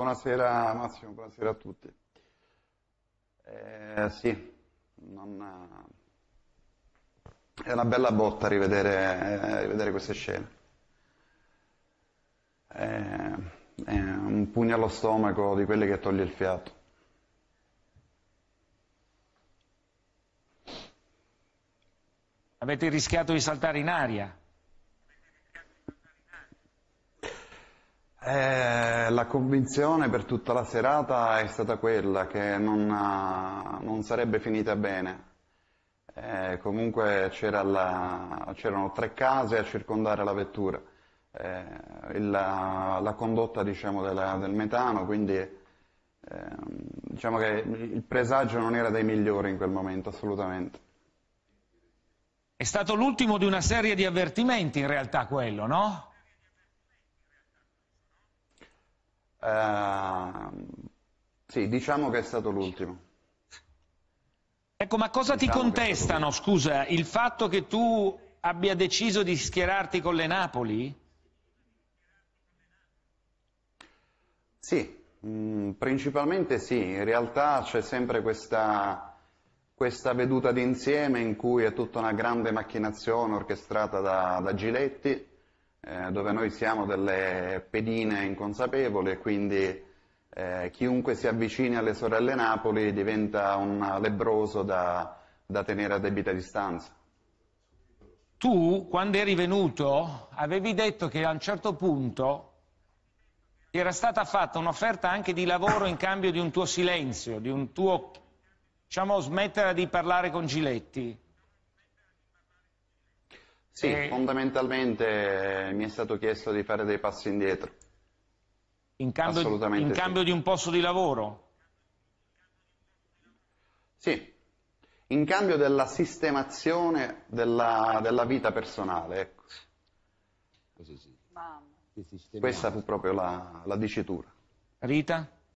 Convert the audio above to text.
Buonasera Massimo, buonasera a tutti. Eh, sì, non, eh, è una bella botta rivedere, eh, rivedere queste scene. È, eh, è un pugno allo stomaco di quelli che toglie il fiato. Avete rischiato di saltare in aria? Eh, la convinzione per tutta la serata è stata quella che non, eh, non sarebbe finita bene. Eh, comunque c'era la, c'erano tre case a circondare la vettura. Eh, il, la, la, condotta diciamo, della, del metano, quindi ehm, diciamo che il presagio non era dei migliori in quel momento, assolutamente. È stato l'ultimo di una serie di avvertimenti in realtà quello, no? Uh, sì, diciamo che è stato l'ultimo. Ecco, ma cosa diciamo ti contestano, scusa, il fatto che tu abbia deciso di schierarti con le Napoli? Sì, mh, mm, principalmente sì, in realtà c'è sempre questa, questa veduta d'insieme in cui è tutta una grande macchinazione orchestrata da, da Giletti eh, dove noi siamo delle pedine inconsapevoli e quindi eh, chiunque si avvicini alle sorelle Napoli diventa un lebroso da, da tenere a debita distanza. Tu, quando eri venuto, avevi detto che a un certo punto era stata fatta un'offerta anche di lavoro in cambio di un tuo silenzio, di un tuo, diciamo, smettere di parlare con Giletti. Sì, e... Eh. fondamentalmente eh, mi è stato chiesto di fare dei passi indietro. In cambio, in sì. cambio di un posto di lavoro? Sì, in cambio della sistemazione della, della vita personale. Ecco. Così sì. Mamma. Questa fu proprio la, la dicitura. Rita?